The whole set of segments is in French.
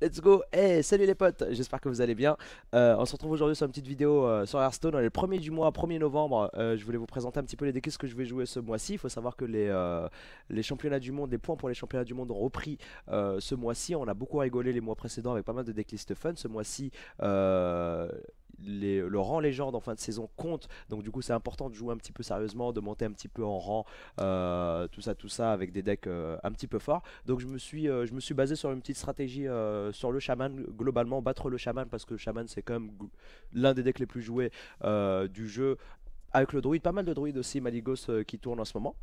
Let's go Hey, salut les potes J'espère que vous allez bien. Euh, on se retrouve aujourd'hui sur une petite vidéo euh, sur Hearthstone. On est le premier du mois, 1er novembre. Euh, je voulais vous présenter un petit peu les decks que je vais jouer ce mois-ci. Il faut savoir que les, les championnats du monde, les points pour les championnats du monde ont repris ce mois-ci. On a beaucoup rigolé les mois précédents avec pas mal de list fun. Ce mois-ci, le rang légende en fin de saison compte. Donc du coup, c'est important de jouer un petit peu sérieusement, de monter un petit peu en rang, euh, tout ça, tout ça, avec des decks euh, un petit peu forts. Donc je me suis, euh, je me suis basé sur une petite stratégie sur le chaman globalement, battre le chaman parce que le chaman c'est quand même l'un des decks les plus joués du jeu. Avec le druide, pas mal de druides aussi, Maligos qui tourne en ce moment.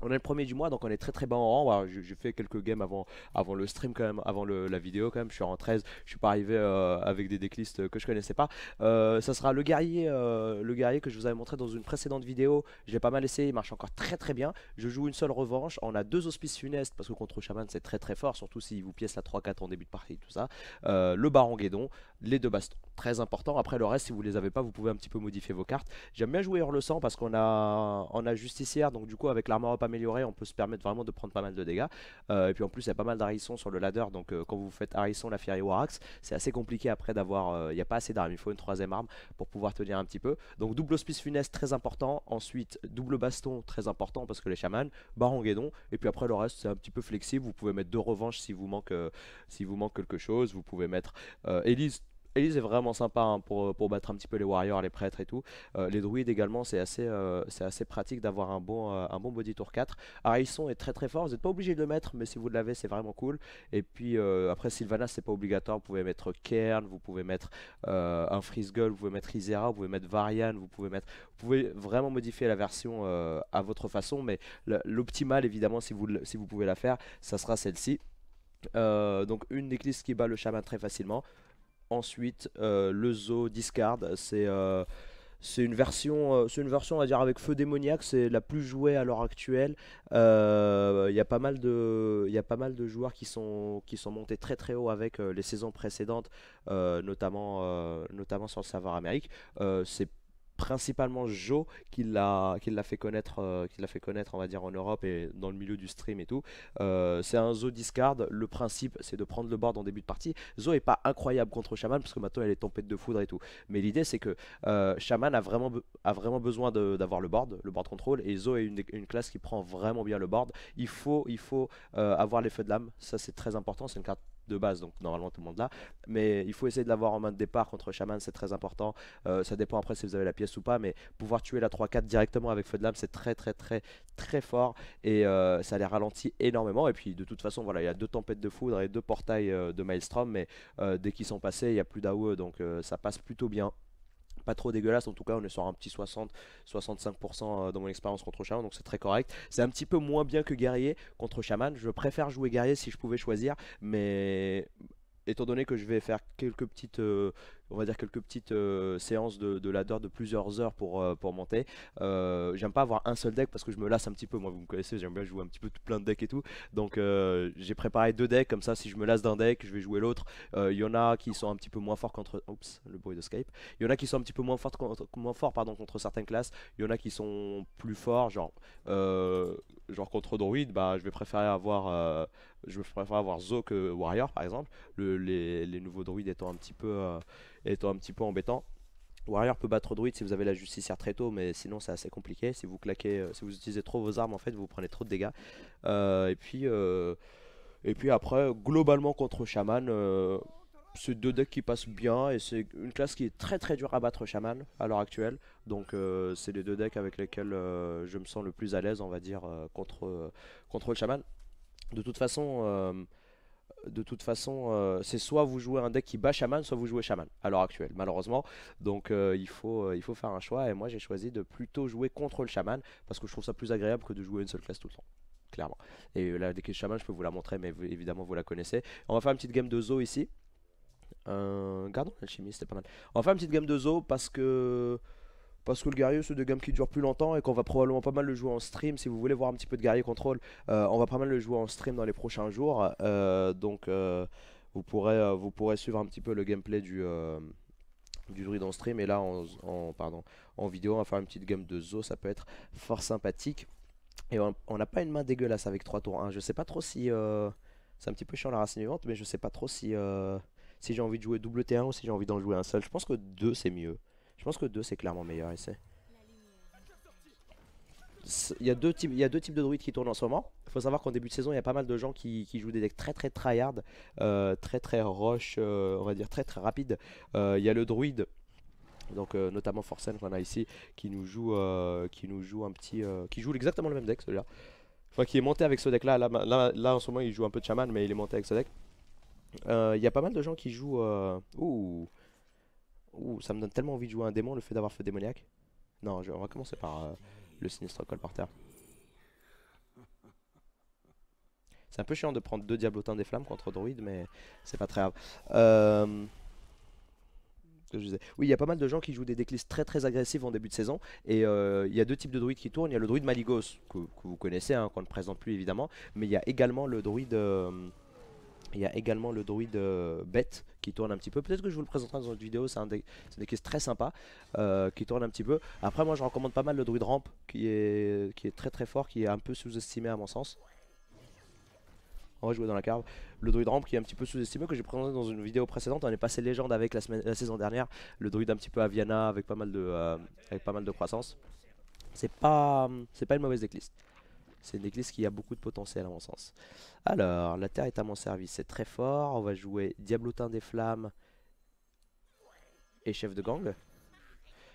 On est le premier du mois, donc on est très très bas en rang. j'ai fait quelques games avant, avant le stream quand même, avant la vidéo quand même. Je suis en 13, je suis pas arrivé euh, avec des déclistes que je connaissais pas. Euh, ça sera le guerrier, euh, le guerrier que je vous avais montré dans une précédente vidéo. j'ai pas mal essayé, il marche encore très très bien. Je joue une seule revanche. On a deux auspices funestes parce que contre chaman c'est très très fort, surtout s'il vous pièce la 3-4 en début de partie, tout ça. le Baron Guédon, les deux bastons, très important. Après le reste, si vous les avez pas, vous pouvez un petit peu modifier vos cartes. J'aime bien jouer hors le sang parce qu'on a, on a justicière, donc du coup avec l'armure on peut se permettre vraiment de prendre pas mal de dégâts. Euh, et puis en plus, il y a pas mal d'arissons sur le ladder, donc euh, quand vous faites harisson, la Fiery et warax, c'est assez compliqué après d'avoir. Euh, il n'y a pas assez d'armes, il faut une troisième arme pour pouvoir tenir un petit peu. Donc double hospice funeste, très important. Ensuite, double baston, très important parce que les chamans, baron guédon. Et puis après, le reste, c'est un petit peu flexible. Vous pouvez mettre deux revanches si vous manque, si vous manque quelque chose. Vous pouvez mettre Elise Elise est vraiment sympa hein, pour, euh, pour battre un petit peu les warriors, les prêtres et tout. Euh, les druides également, c'est assez, euh, assez pratique d'avoir un, bon, un bon body tour 4. Harrison est très très fort, vous n'êtes pas obligé de le mettre, mais si vous l'avez, c'est vraiment cool. Et puis après, Sylvanas c'est pas obligatoire, vous pouvez mettre Cairn, vous pouvez mettre un Freeze Gull, vous pouvez mettre Isera, vous pouvez mettre Varian, vous pouvez mettre. Vous pouvez vraiment modifier la version à votre façon, mais l'optimal évidemment, si vous, si vous pouvez la faire, ça sera celle-ci. donc une église qui bat le chaman très facilement. Ensuite, euh, le zoo Discard, c'est euh, c'est une version euh, c'est une version on va dire avec feu démoniaque c'est la plus jouée à l'heure actuelle il y a pas mal de il pas mal de joueurs qui sont qui sont montés très très haut avec les saisons précédentes notamment notamment sur le serveur Amérique c'est principalement Joe qui l'a l'a fait connaître euh, qui l'a fait connaître on va dire en Europe et dans le milieu du stream et tout euh, c'est un Zo discard le principe c'est de prendre le board en début de partie Zo est pas incroyable contre Shaman parce que maintenant elle est tempête de foudre et tout mais l'idée c'est que euh, Shaman a vraiment a vraiment besoin d'avoir le board le board control et Zo est une, une, classe qui prend vraiment bien le board il faut il faut avoir les feux de l'âme ça c'est très important c'est une carte de base, donc normalement tout le monde là Mais il faut essayer de l'avoir en main de départ contre Shaman, c'est très important. Euh, ça dépend après si vous avez la pièce ou pas, mais pouvoir tuer la 3-4 directement avec Feu de Lame c'est très très très très fort et euh, ça les ralentit énormément. Et puis de toute façon, voilà, il y a deux tempêtes de foudre et deux portails euh, de Maelstrom, mais dès qu'ils sont passés, il n'y a plus d'AOE, donc ça passe plutôt bien pas trop dégueulasse. En tout cas, on est sur un petit 60-65% euh, dans mon expérience contre chaman donc c'est très correct. C'est un petit peu moins bien que guerrier contre chaman Je préfère jouer guerrier si je pouvais choisir, mais étant donné que je vais faire quelques petites, euh, on va dire quelques petites euh, séances de, de ladder de plusieurs heures pour, euh, pour monter. Euh, j'aime pas avoir un seul deck parce que je me lasse un petit peu. Moi, vous me connaissez, j'aime bien jouer un petit peu plein de decks et tout. Donc, j'ai préparé deux decks comme ça. Si je me lasse d'un deck, je vais jouer l'autre. Il y en a qui sont un petit peu moins forts contre. Oups, le bruit de Skype. Il y en a qui sont un petit peu moins forts contre, moins pardon, contre certaines classes. Il y en a qui sont plus forts, genre, genre contre Druid. Bah, je vais préférer avoir je préfère avoir Zo que Warrior par exemple, les, nouveaux druides étant un petit peu étant un petit peu embêtant. Warrior peut battre Druid si vous avez la justicière très tôt, mais sinon c'est assez compliqué. Si vous claquez, euh, si vous utilisez trop vos armes, en fait, vous prenez trop de dégâts. Euh, et puis, euh, et puis après, globalement contre Shaman, c'est deux decks qui passent bien et c'est une classe qui est très très dure à battre Shaman à l'heure actuelle. Donc c'est les deux decks avec lesquels je me sens le plus à l'aise, on va dire, contre contre le Shaman. De toute façon de toute façon, euh, c'est soit vous jouez un deck qui bat Shaman, soit vous jouez Shaman à l'heure actuelle, malheureusement. Donc euh, il, faut, euh, il faut faire un choix. Et moi, j'ai choisi de plutôt jouer contre le Shaman parce que je trouve ça plus agréable que de jouer une seule classe tout le temps. Clairement. Et la deck Shaman, je peux vous la montrer, mais évidemment, vous la connaissez. On va faire une petite game de zoo ici. gardons l'alchimie, c'était pas mal. On va faire une petite game de zoo parce que parce que le guerrier, c'est deux games qui durent plus longtemps et qu'on va probablement pas mal le jouer en stream. Si vous voulez voir un petit peu de guerrier contrôle, euh, on va pas mal le jouer en stream dans les prochains jours. Euh, donc euh, vous, pourrez, vous pourrez suivre un petit peu le gameplay du du druide en stream et là en, pardon, en vidéo on va faire une petite gamme de zo ça peut être fort sympathique et on n'a pas une main dégueulasse avec 3 tours 1 je sais pas trop si c'est un petit peu chiant la racine vivante mais je sais pas trop si si j'ai envie de jouer double T1 ou si j'ai envie d'en jouer un seul je pense que 2 c'est mieux je pense que 2 c'est clairement meilleur essai. Il y, a deux types, il y a deux types de druides qui tournent en ce moment. Il faut savoir qu'en début de saison, il y a pas mal de gens qui, jouent des decks très très tryhard, euh, très très roche, euh, on va dire très très rapide. Euh, il y a le druide, donc euh, notamment Forsen qu'on a ici, qui nous joue, qui nous joue un petit, qui joue exactement le même deck celui-là. Enfin, qui est monté avec ce deck-là. Là, en ce moment, il joue un peu de chaman, mais il est monté avec ce deck. Il y a pas mal de gens qui jouent. Ouh. Ouh, ça me donne tellement envie de jouer un démon le fait d'avoir fait démoniaque. Non, on va commencer par euh, le sinistre col par terre. C'est un peu chiant de prendre deux diablotins des flammes contre druide, mais c'est pas très grave. Euh, je disais. Oui, il y a pas mal de gens qui jouent des déclistes très très agressives en début de saison. Et euh, il y a deux types de druides qui tournent. Il y a le druide Maligos, que, vous connaissez, hein, qu'on ne présente plus évidemment. Mais il y a également le druide... Il y a également le druide euh, bête qui tourne un petit peu. Peut-être que je vous le présenterai dans une vidéo, c'est une des, très sympa euh, qui tourne un petit peu. Après, moi je recommande pas mal le druide rampe qui est, qui est très très fort, qui est un peu sous-estimé à mon sens. On va jouer dans la carve. Le druide rampe qui est un petit peu sous-estimé, que j'ai présenté dans une vidéo précédente. On est passé légende avec la, semaine, la saison dernière. Le druide un petit peu à Viana avec pas mal de, euh, pas mal de croissance. C'est pas, pas une mauvaise décliste. C'est une église qui a beaucoup de potentiel à mon sens. Alors, la terre est à mon service, c'est très fort. On va jouer Diablotin des Flammes et Chef de Gang.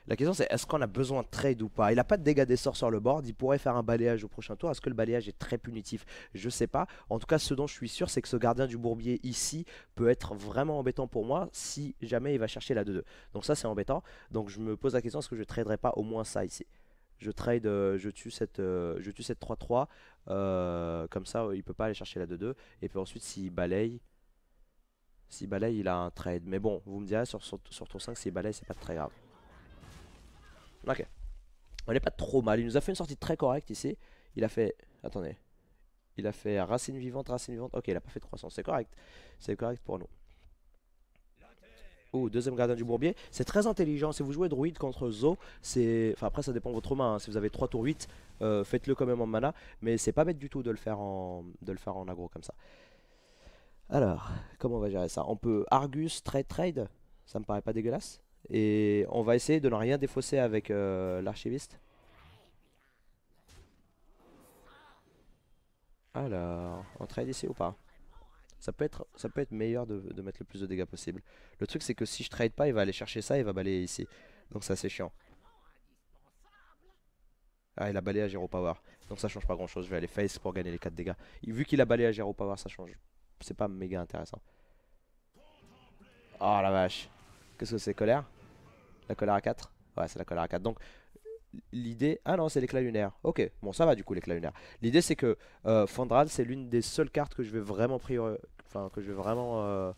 La question c'est est-ce qu'on a besoin de trade ou pas Il n'a pas de dégâts des sorts sur le board, il pourrait faire un balayage au prochain tour. Est-ce que le balayage est très punitif Je sais pas. En tout cas, ce dont je suis sûr, c'est que ce gardien du bourbier ici peut être vraiment embêtant pour moi si jamais il va chercher la 2-2. Donc ça c'est embêtant. Donc je me pose la question est-ce que je traderai pas au moins ça ici je trade, euh, je tue cette, euh, je cette 3-3. Euh, comme ça, il peut pas aller chercher la 2-2. Et puis ensuite, s'il balaye, s'il balaye, il a un trade. Mais bon, vous me direz, sur, sur, tour 5, s'il balaye, c'est pas très grave. Ok. On n'est pas trop mal. Il nous a fait une sortie très correcte ici. Il a fait... Attendez. Il a fait racine vivante, racine vivante. Ok, il a pas fait 300. C'est correct. C'est correct pour nous deuxième gardien du bourbier. C'est très intelligent. Si vous jouez druide contre Zo, c'est. Enfin, après, ça dépend de votre main. Hein. Si vous avez 3 tours 8, euh, faites-le quand même en mana. Mais c'est pas bête du tout de le faire en, de le faire en aggro comme ça. Alors, comment on va gérer ça On peut Argus trade trade. Ça me paraît pas dégueulasse. Et on va essayer de ne rien défausser avec euh, l'archiviste. Alors, on trade ici ou pas ça peut être, ça peut être meilleur de, mettre le plus de dégâts possible. Le truc, c'est que si je trade pas, il va aller chercher ça et il va balayer ici. Donc ça, c'est chiant. Ah, il a balayé à Giro Power. Donc ça change pas grand chose. Je vais aller face pour gagner les 4 dégâts. vu qu'il a balayé à Giro Power, ça change. C'est pas méga intéressant. Oh la vache. Qu'est-ce que c'est Colère La colère à 4 Ouais, c'est la colère à 4. Donc l'idée. Ah non, c'est l'éclat lunaire. Ok, bon, ça va du coup, l'éclat lunaire. L'idée, c'est que euh, Fandral, c'est l'une des seules cartes que je vais vraiment priori... Enfin, que je vais vraiment. Euh,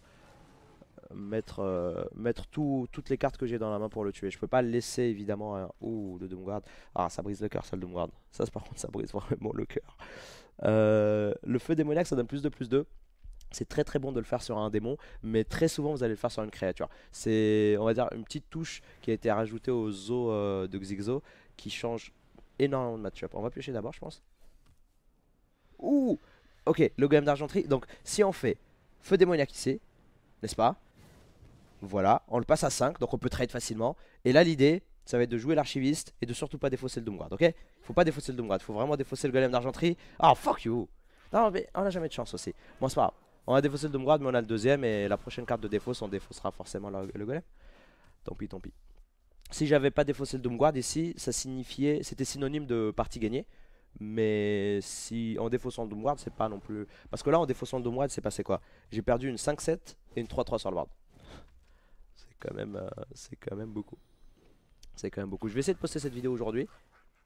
mettre euh, mettre toutes les cartes que j'ai dans la main pour le tuer je peux pas laisser évidemment un... ou le Doomguard ah ça brise le cœur ça le Doomguard ça par contre ça brise vraiment le cœur euh, le feu démoniaque ça donne plus de plus de. c'est très très bon de le faire sur un démon, mais très souvent vous allez le faire sur une créature. C'est, on va dire, une petite touche qui a été rajoutée au zoo de Xigzo qui change énormément de match-up. On va piocher d'abord, je pense. Ouh Ok, le golem d'argenterie. Donc, si on fait feu démoniaque ici, n'est-ce pas Voilà, on le passe à 5, donc on peut trade facilement. Et là, l'idée, ça va être de jouer l'archiviste et de surtout pas défausser le Doomguard, ok Faut pas défausser le Doomguard, faut vraiment défausser le golem d'argenterie. oh, ah, fuck you Non, mais on a jamais de chance aussi. Bon, c'est pas grave. On a défaussé le Doomguard, mais on a le deuxième. Et la prochaine carte de défausse, on défaussera forcément le golem. Tant pis, tant pis si j'avais pas défaussé le Doomguard ici, ça signifiait, c'était synonyme de partie gagnée. Mais si en défaussant le Doomguard, c'est pas non plus. Parce que là, en défaussant le Doomguard, c'est passé quoi J'ai perdu une 5-7 et une 3-3 sur le board. C'est quand même, euh, c'est quand même beaucoup. C'est quand même beaucoup. Je vais essayer de poster cette vidéo aujourd'hui.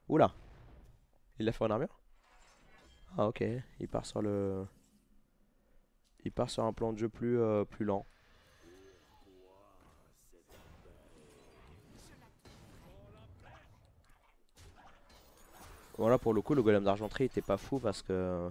Oula Il l'a fait en armure Ah ok, il part sur le... Il part sur un plan de jeu plus, euh, plus lent. là pour le coup le golem d'argenterie était pas fou parce que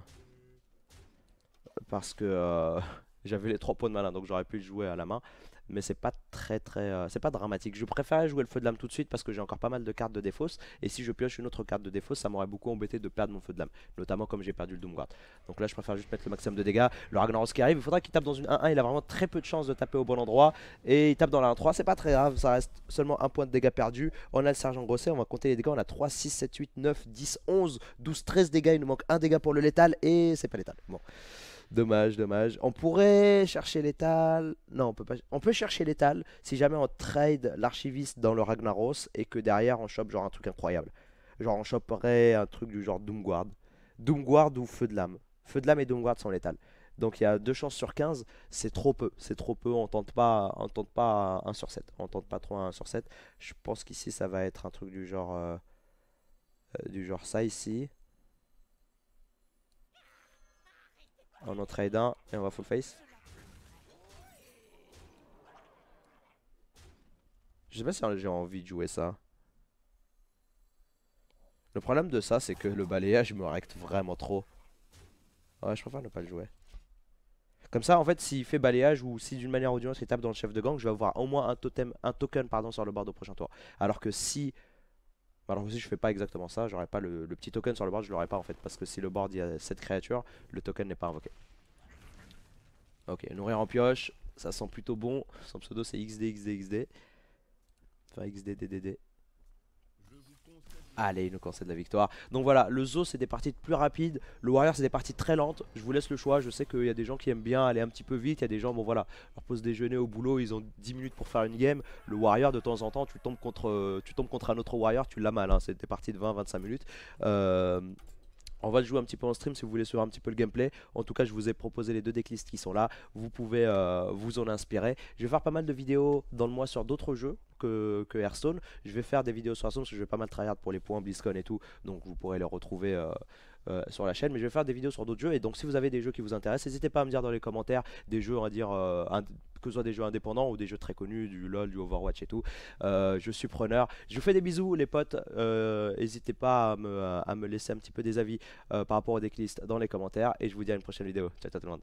parce que euh, j'avais les trois points de malin donc j'aurais pu le jouer à la main mais c'est pas très très euh, c'est pas dramatique. Je préfère jouer le feu de lame tout de suite parce que j'ai encore pas mal de cartes de défausse et si je pioche une autre carte de défausse, ça m'aurait beaucoup embêté de perdre mon feu de lame, notamment comme j'ai perdu le Doomguard. Donc là, je préfère juste mettre le maximum de dégâts. Le Ragnaros qui arrive, il faudra qu'il tape dans une 1-1, il a vraiment très peu de chances de taper au bon endroit et il tape dans la 1-3, c'est pas très grave, ça reste seulement un point de dégâts perdu. On a le sergent Grosset, on va compter les dégâts, on a 3 6 7 8 9 10 11 12 13 dégâts, il nous manque un dégât pour le létal et c'est pas létal. Bon. Dommage, dommage. On pourrait chercher l'étal. Non, on peut pas. On peut chercher l'étal si jamais on trade l'archiviste dans le Ragnaros et que derrière on chope genre un truc incroyable. Genre on chopperait un truc du genre Doomguard. Doomguard ou Feu de l'âme. Feu de l'âme et Doomguard sont l'étal. Donc il y a 2 chances sur 15, c'est trop peu, c'est trop peu, on tente pas on tente pas 1 sur 7, on tente pas trop 1 sur 7. Je pense qu'ici ça va être un truc du genre euh, euh, du genre ça ici. On en trade un et on va full face. Je sais pas si j'ai envie de jouer ça. Le problème de ça, c'est que le balayage me recte vraiment trop. Ouais, je préfère ne pas le jouer. Comme ça, en fait, s'il fait balayage ou si d'une manière ou d'une autre il tape dans le chef de gang, je vais avoir au moins un totem, un token pardon, sur le bord au prochain tour. Alors que si bah, alors si je fais pas exactement ça, j'aurais pas le, petit token sur le board, je l'aurais pas en fait. Parce que si le board il y a cette créature, le token n'est pas invoqué. Ok, nourrir en pioche, ça sent plutôt bon. Son pseudo c'est XDXDXD. Enfin XDDDD. Allez, il nous concède la victoire. Donc voilà, le Zo c'est des parties plus rapides, le Warrior c'est des parties très lentes. Je vous laisse le choix, je sais qu'il y a des gens qui aiment bien aller un petit peu vite, il y a des gens, bon voilà, leur pause déjeuner au boulot, ils ont 10 minutes pour faire une game. Le Warrior de temps en temps, tu tombes contre, euh, tu tombes contre un autre Warrior, tu l'as mal, hein. c'est des parties de 20-25 minutes. Euh, on va le jouer un petit peu en stream si vous voulez suivre un petit peu le gameplay. En tout cas, je vous ai proposé les deux decklists qui sont là. Vous pouvez euh, vous en inspirer. Je vais faire pas mal de vidéos dans le mois sur d'autres jeux que, que, Hearthstone. Je vais faire des vidéos sur Hearthstone parce que je vais pas mal tryhard pour les points, BlizzCon et tout. Donc vous pourrez les retrouver euh, euh, sur la chaîne, mais je vais faire des vidéos sur d'autres jeux. Et donc, si vous avez des jeux qui vous intéressent, n'hésitez pas à me dire dans les commentaires des jeux, à dire, euh, que ce soit des jeux indépendants ou des jeux très connus, du LoL, du Overwatch et tout. Euh, je suis preneur. Je vous fais des bisous, les potes. N'hésitez pas à me, à me, laisser un petit peu des avis par rapport aux decklists dans les commentaires. Et je vous dis à une prochaine vidéo. Ciao, ciao tout le monde.